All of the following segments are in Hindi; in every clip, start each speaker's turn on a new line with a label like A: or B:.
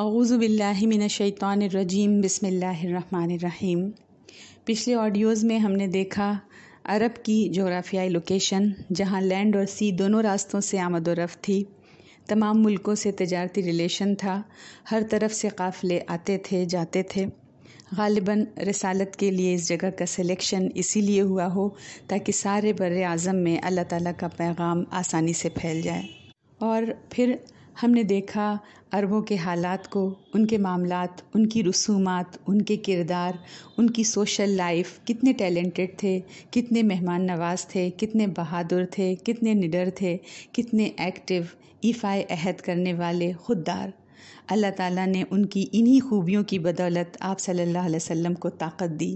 A: अवज़ुबिल्लिमिनशैतरजीम बसमीम पिछले ऑडियोज़ में हमने देखा अरब की जोग्राफियाई लोकेशन जहाँ लैंड और सी दोनों रास्तों से आमद थी तमाम मुल्कों से तजारती रिलेशन था हर तरफ से काफ़िले आते थे जाते थे गालिबा रसालत के लिए इस जगह का सिलेक्शन इसीलिए हुआ हो ताकि सारे बर आज़म में अल्लाह ताली का पैगाम आसानी से फैल जाए और फिर हमने देखा अरबों के हालात को उनके मामलात उनकी रसूमात उनके किरदार उनकी सोशल लाइफ कितने टैलेंटेड थे कितने मेहमान नवाज थे कितने बहादुर थे कितने निडर थे कितने एक्टिव ईफाए अहद करने वाले खुददार अल्लाह ताला ने उनकी इन्हीं खूबियों की बदौलत आप सल्लल्लाहु अलैहि वसल्लम को ताकत दी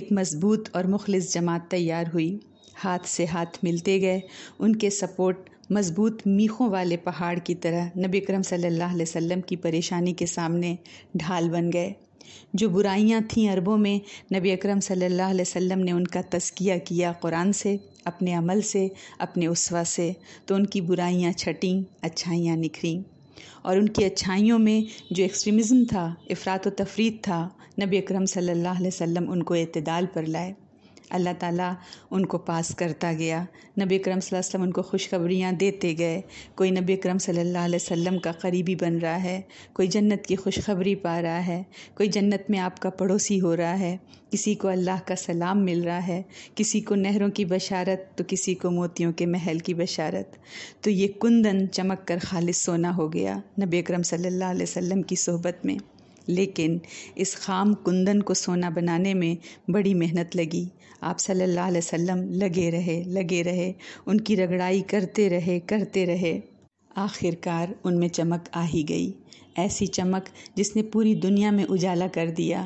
A: एक मज़बूत और मुखलिस जमात तैयार हुई हाथ से हाथ मिलते गए उनके सपोर्ट मज़बूत मीखों वाले पहाड़ की तरह नबी करम सल्लल्लाहु अलैहि वसल्लम की परेशानी के सामने ढाल बन गए जो बुराइयां थीं अरबों में नबी अकरम सल्लल्लाहु अलैहि वसल्लम ने उनका तस्किया किया कुरान से अपने अमल से अपने उसवा से तो उनकी बुराइयां छटीं अच्छाइयां निखरीं और उनकी अच्छाइयों में जो एक्सट्रीमिज़म था इफ़रात व तफरीत था नबी अकरम सल्लल्लाहु अलैहि वसल्लम उनको अतदाल पर लाए अल्लाह ताला उनको पास करता गया नबी करीम वसल्लम उनको खुशखबरियाँ देते गए कोई नबी करम सल्लल्लाहु अलैहि वसल्लम का करीबी बन रहा है कोई जन्नत की खुशखबरी पा रहा है कोई जन्नत में आपका पड़ोसी हो रहा है किसी को अल्लाह का सलाम मिल रहा है किसी को नहरों की बशारत तो किसी को मोतियों के महल की बशारत तो ये कुंदन चमक कर खालिस सोना हो गया नबी अक्रम सल्लल्लाहु अलैहि वसल्लम की सोहबत में लेकिन इस खाम कुंदन को सोना बनाने में बड़ी मेहनत लगी आप सल्लल्लाहु अलैहि वसल्लम लगे रहे लगे रहे उनकी रगड़ाई करते रहे करते रहे आखिरकार उनमें चमक आ ही गई ऐसी चमक जिसने पूरी दुनिया में उजाला कर दिया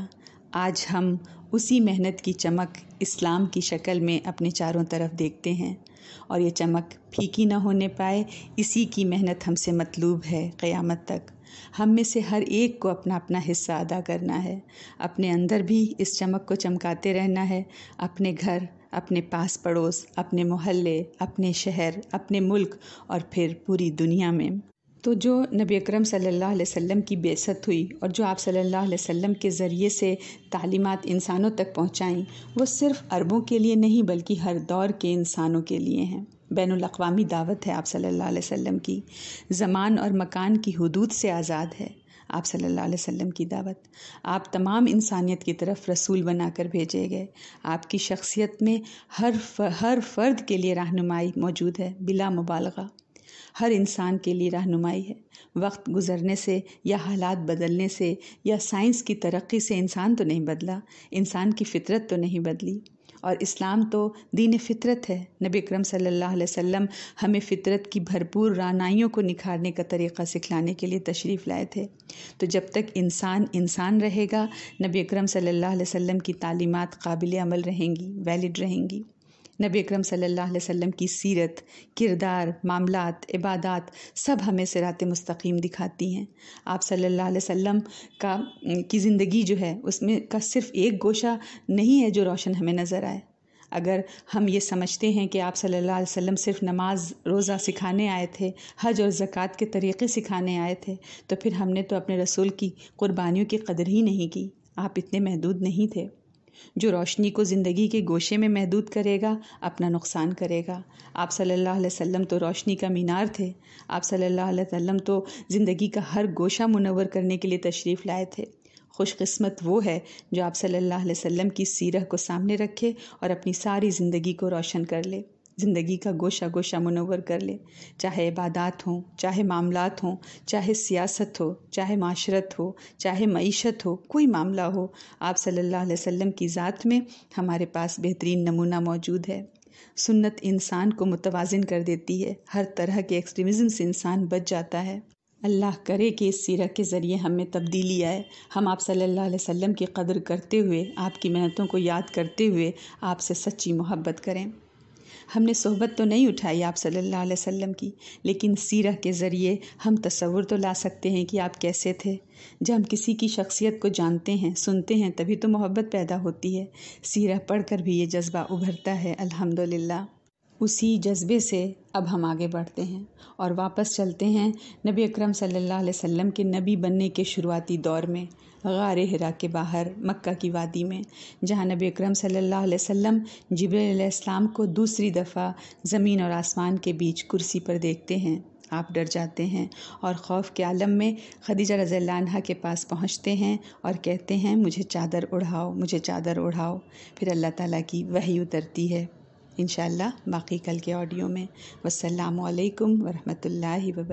A: आज हम उसी मेहनत की चमक इस्लाम की शक्ल में अपने चारों तरफ देखते हैं और ये चमक फीकी ना होने पाए इसी की मेहनत हमसे मतलूब है क़यामत तक हम में से हर एक को अपना अपना हिस्सा अदा करना है अपने अंदर भी इस चमक को चमकाते रहना है अपने घर अपने पास पड़ोस अपने मोहल्ले अपने शहर अपने मुल्क और फिर पूरी दुनिया में तो जो नबी अकरम सल्लल्लाहु अलैहि वसल्लम की बेसत हुई और जो आप सल्लल्लाहु अलैहि वसल्लम के ज़रिए से तालीमात इंसानों तक पहुँचाएँ वो सिर्फ़ अरबों के लिए नहीं बल्कि हर दौर के इंसानों के लिए हैं बैन अवी दावत है आप सल्लल्लाहु अलैहि वसल्लम की ज़मान और मकान की हदूद से आज़ाद है आप सल्लल्लाहु अलैहि वसल्लम की दावत आप तमाम इंसानियत की तरफ रसूल बनाकर भेजे गए आपकी शख्सियत में हर हर फ़र्द के लिए रहनुमाई मौजूद है बिला मुबालगा हर इंसान के लिए रहनुमाई है वक्त गुजरने से या हालात बदलने से या साइंस की तरक्की से इंसान तो नहीं बदला इंसान की फितरत तो नहीं बदली और इस्लाम तो दीन फितरत है नबी अकरम सल्लल्लाहु अलैहि वसल्लम हमें फ़ितरत की भरपूर रानाइयों को निखारने का तरीक़ा सिखलाने के लिए तशरीफ़ लाए थे तो जब तक इंसान इंसान रहेगा नबी अकरम सल्लल्लाहु अलैहि वसल्लम की तालीमात काबिल अमल रहेंगी वैलिड रहेंगी नबी अकरम सल्लल्लाहु की सीरत किरदार मामलात इबादत सब हमें सिरात मस्तकीम दिखाती हैं आप सल्ला वम का की ज़िंदगी जो है उसमें का सिर्फ एक गोशा नहीं है जो रोशन हमें नज़र आए अगर हम ये समझते हैं कि आप सल्लल्लाहु अलैहि वसल्लम सिर्फ नमाज रोज़ा सिखाने आए थे हज और ज़क़़त के तरीक़े सिखाने आए थे तो फिर हमने तो अपने रसूल की क़ुरबानियों की कदर ही नहीं की आप इतने महदूद नहीं थे जो रोशनी को ज़िंदगी के गोशे में महदूद करेगा अपना नुकसान करेगा आप सल्लल्लाहु अलैहि वसल्लम तो रोशनी का मीनार थे आप सल्लल्लाहु अलैहि वसल्लम तो ज़िंदगी का हर गोशा मुनवर करने के लिए तशरीफ़ लाए थे खुशकस्मत वो है जो आप सल्लल्लाहु अलैहि वसल्लम की सीरह को सामने रखे और अपनी सारी ज़िंदगी को रोशन कर ले ज़िंदगी का गोशा गोशा मुनवर कर ले चाहे इबादात हों चाहे मामला हों चाहे सियासत हो चाहे माशरत हो चाहे मीशत हो कोई मामला हो आप सल्लल्लाहु अलैहि वसल्लम की ज़ात में हमारे पास बेहतरीन नमूना मौजूद है सुन्नत इंसान को मुतवाजन कर देती है हर तरह के एक्सट्रीमिज़म से इंसान बच जाता है अल्लाह करे कि इस सीरत के ज़रिए हमें तब्दीली आए हम आप सल्लल्लाहु अलैहि वसल्लम की कदर करते हुए आपकी मेहनतों को याद करते हुए आपसे सच्ची मोहब्बत करें हमने सोहबत तो नहीं उठाई आप सल्लल्लाहु अलैहि वसल्लम की लेकिन सीरह के ज़रिए हम तसवुर तो ला सकते हैं कि आप कैसे थे जब हम किसी की शख्सियत को जानते हैं सुनते हैं तभी तो मोहब्बत पैदा होती है सीरह पढ़ कर भी ये जज्बा उभरता है अल्हम्दुलिल्लाह उसी जज्बे से अब हम आगे बढ़ते हैं और वापस चलते हैं नबी अकरम सल्लल्लाहु अलैहि वसल्लम के नबी बनने के शुरुआती दौर में गार हरा के बाहर मक्का की वादी में जहाँ नबी अकरम सल्लल्लाहु अलैहि वसल्लम अलैहिस्सलाम को दूसरी दफ़ा ज़मीन और आसमान के बीच कुर्सी पर देखते हैं आप डर जाते हैं और खौफ के आलम में खदीजा रज़ल्ला के पास पहुँचते हैं और कहते हैं मुझे चादर उड़ाओ मुझे चादर उड़ाओ फिर अल्लाह ताला की वही उतरती है इनशाला बाकी कल के ऑडियो में वसल्लम वरहमल ला